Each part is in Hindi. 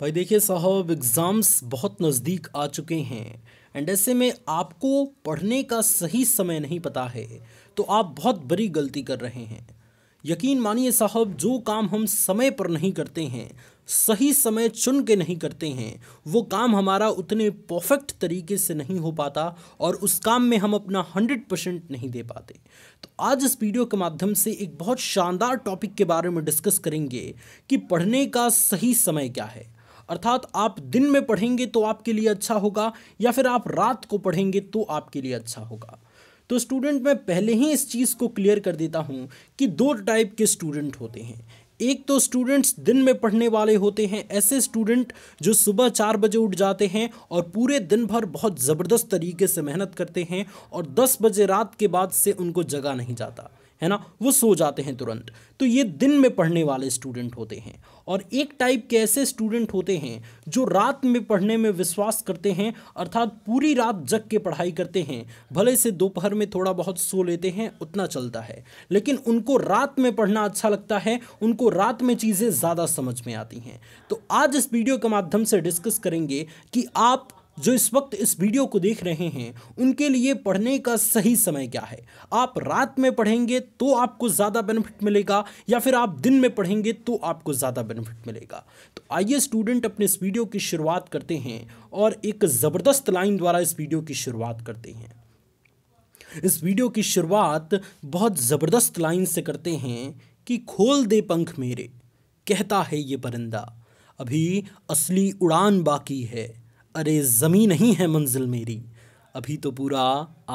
भाई देखिए साहब एग्ज़ाम्स बहुत नज़दीक आ चुके हैं एंड ऐसे में आपको पढ़ने का सही समय नहीं पता है तो आप बहुत बड़ी गलती कर रहे हैं यकीन मानिए साहब जो काम हम समय पर नहीं करते हैं सही समय चुन के नहीं करते हैं वो काम हमारा उतने परफेक्ट तरीके से नहीं हो पाता और उस काम में हम अपना हंड्रेड परसेंट नहीं दे पाते तो आज इस वीडियो के माध्यम से एक बहुत शानदार टॉपिक के बारे में डिस्कस करेंगे कि पढ़ने का सही समय क्या है अर्थात आप दिन में पढ़ेंगे तो आपके लिए अच्छा होगा या फिर आप रात को पढ़ेंगे तो आपके लिए अच्छा होगा तो स्टूडेंट मैं पहले ही इस चीज़ को क्लियर कर देता हूँ कि दो टाइप के स्टूडेंट होते हैं एक तो स्टूडेंट्स दिन में पढ़ने वाले होते हैं ऐसे स्टूडेंट जो सुबह चार बजे उठ जाते हैं और पूरे दिन भर बहुत ज़बरदस्त तरीके से मेहनत करते हैं और दस बजे रात के बाद से उनको जगा नहीं जाता है ना वो सो जाते हैं तुरंत तो ये दिन में पढ़ने वाले स्टूडेंट होते हैं और एक टाइप के ऐसे स्टूडेंट होते हैं जो रात में पढ़ने में विश्वास करते हैं अर्थात पूरी रात जग के पढ़ाई करते हैं भले से दोपहर में थोड़ा बहुत सो लेते हैं उतना चलता है लेकिन उनको रात में पढ़ना अच्छा लगता है उनको रात में चीज़ें ज़्यादा समझ में आती हैं तो आज इस वीडियो के माध्यम से डिस्कस करेंगे कि आप जो इस वक्त इस वीडियो को देख रहे हैं उनके लिए पढ़ने का सही समय क्या है आप रात में पढ़ेंगे तो आपको ज़्यादा बेनिफिट मिलेगा या फिर आप दिन में पढ़ेंगे तो आपको ज़्यादा बेनिफिट मिलेगा तो आइए स्टूडेंट अपने इस वीडियो की शुरुआत करते हैं और एक ज़बरदस्त लाइन द्वारा इस वीडियो की शुरुआत करते हैं इस वीडियो की शुरुआत बहुत ज़बरदस्त लाइन से करते हैं कि खोल दे पंख मेरे कहता है ये परिंदा अभी असली उड़ान बाकी है अरे ज़मीन नहीं है मंजिल मेरी अभी तो पूरा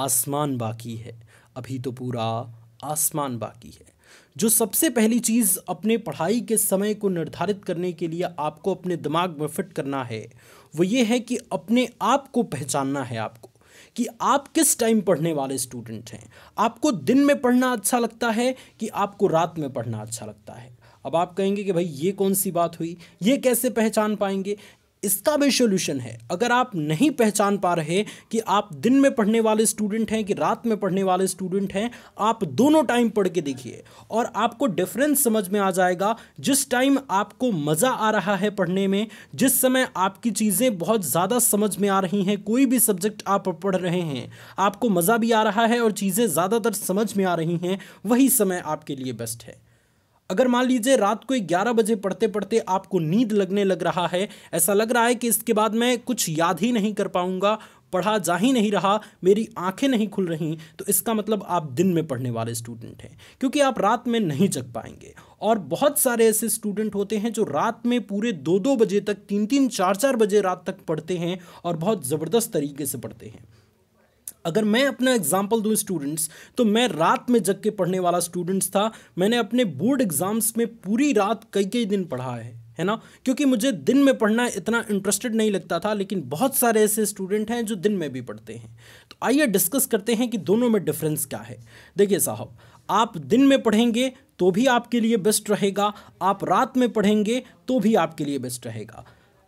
आसमान बाकी है अभी तो पूरा आसमान बाकी है जो सबसे पहली चीज़ अपने पढ़ाई के समय को निर्धारित करने के लिए आपको अपने दिमाग में फिट करना है वो ये है कि अपने आप को पहचानना है आपको कि आप किस टाइम पढ़ने वाले स्टूडेंट हैं आपको दिन में पढ़ना अच्छा लगता है कि आपको रात में पढ़ना अच्छा लगता है अब आप कहेंगे कि भाई ये कौन सी बात हुई ये कैसे पहचान पाएंगे इसका भी सोल्यूशन है अगर आप नहीं पहचान पा रहे कि आप दिन में पढ़ने वाले स्टूडेंट हैं कि रात में पढ़ने वाले स्टूडेंट हैं आप दोनों टाइम पढ़ के देखिए और आपको डिफरेंस समझ में आ जाएगा जिस टाइम आपको मज़ा आ रहा है पढ़ने में जिस समय आपकी चीज़ें बहुत ज़्यादा समझ में आ रही हैं कोई भी सब्जेक्ट आप पढ़ रहे हैं आपको मज़ा भी आ रहा है और चीज़ें ज़्यादातर समझ में आ रही हैं वही समय आपके लिए बेस्ट है अगर मान लीजिए रात को ग्यारह बजे पढ़ते पढ़ते आपको नींद लगने लग रहा है ऐसा लग रहा है कि इसके बाद मैं कुछ याद ही नहीं कर पाऊंगा पढ़ा जा ही नहीं रहा मेरी आंखें नहीं खुल रही तो इसका मतलब आप दिन में पढ़ने वाले स्टूडेंट हैं क्योंकि आप रात में नहीं जग पाएंगे और बहुत सारे ऐसे स्टूडेंट होते हैं जो रात में पूरे दो दो बजे तक तीन तीन चार चार बजे रात तक पढ़ते हैं और बहुत ज़बरदस्त तरीके से पढ़ते हैं अगर मैं अपना एग्जाम्पल दूँ स्टूडेंट्स तो मैं रात में जग के पढ़ने वाला स्टूडेंट्स था मैंने अपने बोर्ड एग्ज़ाम्स में पूरी रात कई कई दिन पढ़ा है है ना क्योंकि मुझे दिन में पढ़ना इतना इंटरेस्टेड नहीं लगता था लेकिन बहुत सारे ऐसे स्टूडेंट हैं जो दिन में भी पढ़ते हैं तो आइए डिस्कस करते हैं कि दोनों में डिफरेंस क्या है देखिए साहब आप दिन में पढ़ेंगे तो भी आपके लिए बेस्ट रहेगा आप रात में पढ़ेंगे तो भी आपके लिए बेस्ट रहेगा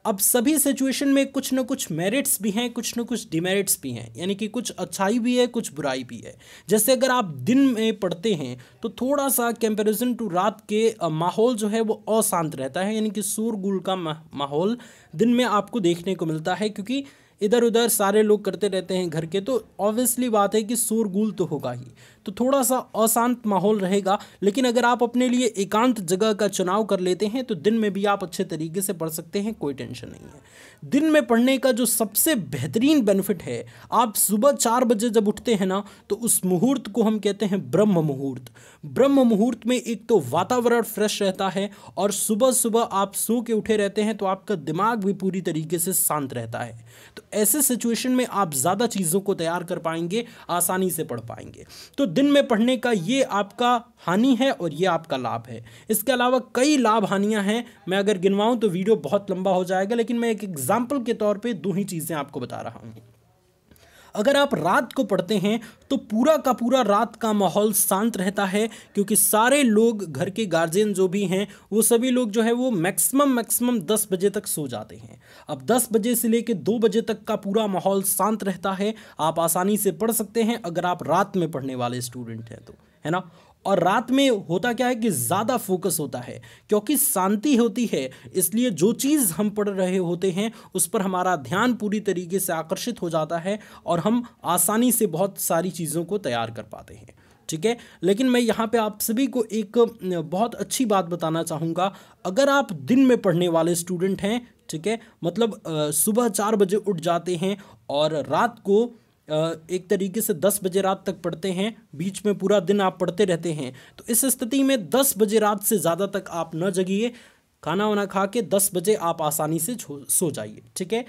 अब सभी सिचुएशन में कुछ ना कुछ मेरिट्स भी हैं कुछ ना कुछ डिमेरिट्स भी हैं यानी कि कुछ अच्छाई भी है कुछ बुराई भी है जैसे अगर आप दिन में पढ़ते हैं तो थोड़ा सा कंपैरिजन टू रात के माहौल जो है वो अशांत रहता है यानी कि शोरगुल का माहौल दिन में आपको देखने को मिलता है क्योंकि इधर उधर सारे लोग करते रहते हैं घर के तो ऑब्वियसली बात है कि शोरगुल तो होगा ही तो थोड़ा सा अशांत माहौल रहेगा लेकिन अगर आप अपने लिए एकांत जगह का चुनाव कर लेते हैं तो दिन में भी आप अच्छे तरीके से पढ़ सकते हैं कोई टेंशन नहीं है दिन में पढ़ने का जो सबसे बेहतरीन बेनिफिट है आप सुबह चार बजे जब उठते हैं ना तो उस मुहूर्त को हम कहते हैं ब्रह्म मुहूर्त ब्रह्म मुहूर्त में एक तो वातावरण फ्रेश रहता है और सुबह सुबह आप सो के उठे रहते हैं तो आपका दिमाग भी पूरी तरीके से शांत रहता है तो ऐसे सिचुएशन में आप ज़्यादा चीज़ों को तैयार कर पाएंगे आसानी से पढ़ पाएंगे तो दिन में पढ़ने का ये आपका हानि है और ये आपका लाभ है इसके अलावा कई लाभ हानियाँ हैं मैं अगर गिनवाऊँ तो वीडियो बहुत लंबा हो जाएगा लेकिन मैं एक एग्जाम्पल के तौर पर दो ही चीज़ें आपको बता रहा हूँ अगर आप रात को पढ़ते हैं तो पूरा का पूरा रात का माहौल शांत रहता है क्योंकि सारे लोग घर के गार्जियन जो भी हैं वो सभी लोग जो है वो मैक्सिमम मैक्सिमम दस बजे तक सो जाते हैं अब दस बजे से लेकर दो बजे तक का पूरा माहौल शांत रहता है आप आसानी से पढ़ सकते हैं अगर आप रात में पढ़ने वाले स्टूडेंट हैं तो है ना और रात में होता क्या है कि ज़्यादा फोकस होता है क्योंकि शांति होती है इसलिए जो चीज़ हम पढ़ रहे होते हैं उस पर हमारा ध्यान पूरी तरीके से आकर्षित हो जाता है और हम आसानी से बहुत सारी चीज़ों को तैयार कर पाते हैं ठीक है लेकिन मैं यहाँ पे आप सभी को एक बहुत अच्छी बात बताना चाहूँगा अगर आप दिन में पढ़ने वाले स्टूडेंट हैं ठीक है मतलब सुबह चार बजे उठ जाते हैं और रात को एक तरीके से दस बजे रात तक पढ़ते हैं बीच में पूरा दिन आप पढ़ते रहते हैं तो इस स्थिति में दस बजे रात से ज़्यादा तक आप न जगिए खाना वाना खा के दस बजे आप आसानी से सो जाइए ठीक है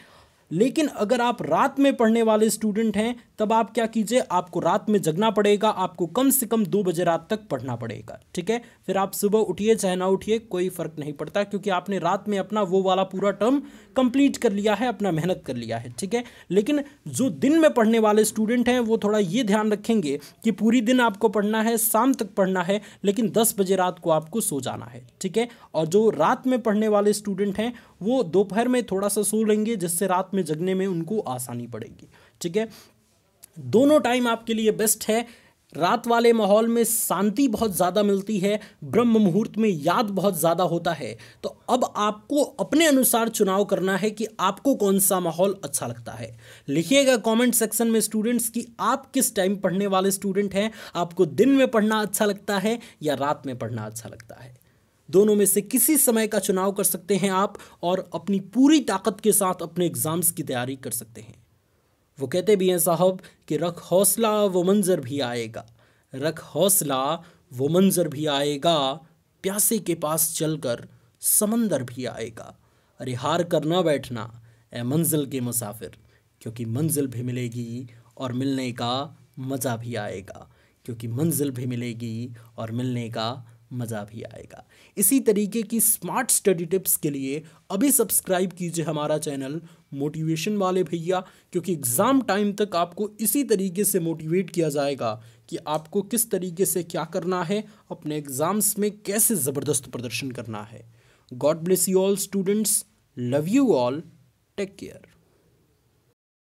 लेकिन अगर आप रात में पढ़ने वाले स्टूडेंट हैं तब आप क्या कीजिए आपको रात में जगना पड़ेगा आपको कम से कम दो बजे रात तक पढ़ना पड़ेगा ठीक है फिर आप सुबह उठिए चाहे ना उठिए कोई फ़र्क नहीं पड़ता क्योंकि आपने रात में अपना वो वाला पूरा टर्म कंप्लीट कर लिया है अपना मेहनत कर लिया है ठीक है लेकिन जो दिन में पढ़ने वाले स्टूडेंट हैं वो थोड़ा ये ध्यान रखेंगे कि पूरी दिन आपको पढ़ना है शाम तक पढ़ना है लेकिन दस बजे रात को आपको सो जाना है ठीक है और जो रात में पढ़ने वाले स्टूडेंट हैं वो दोपहर में थोड़ा सा सो लेंगे जिससे रात में में जगने में उनको आसानी पड़ेगी ठीक है दोनों टाइम आपके लिए बेस्ट है रात वाले माहौल में शांति बहुत ज़्यादा मिलती है ब्रह्म मुहूर्त में याद बहुत ज़्यादा होता है तो अब आपको अपने अनुसार चुनाव करना है कि आपको कौन सा माहौल अच्छा लगता है लिखिएगा कमेंट सेक्शन में स्टूडेंट्स कि आप किस टाइम पढ़ने वाले स्टूडेंट हैं आपको दिन में पढ़ना अच्छा लगता है या रात में पढ़ना अच्छा लगता है दोनों में से किसी समय का चुनाव कर सकते हैं आप और अपनी पूरी ताकत के साथ अपने एग्ज़ाम्स की तैयारी कर सकते हैं वो कहते भी हैं साहब कि रख हौसला वो मंज़र भी आएगा रख हौसला वो मंज़र भी आएगा प्यासे के पास चलकर समंदर भी आएगा अरे हार कर ना बैठना ए मंजिल के मुसाफिर क्योंकि मंजिल भी मिलेगी और मिलने का मज़ा भी आएगा क्योंकि मंजिल भी मिलेगी और मिलने का मज़ा भी आएगा इसी तरीके की स्मार्ट स्टडी टिप्स के लिए अभी सब्सक्राइब कीजिए हमारा चैनल मोटिवेशन वाले भैया क्योंकि एग्ज़ाम टाइम तक आपको इसी तरीके से मोटिवेट किया जाएगा कि आपको किस तरीके से क्या करना है अपने एग्ज़ाम्स में कैसे ज़बरदस्त प्रदर्शन करना है God bless you all students love you all take care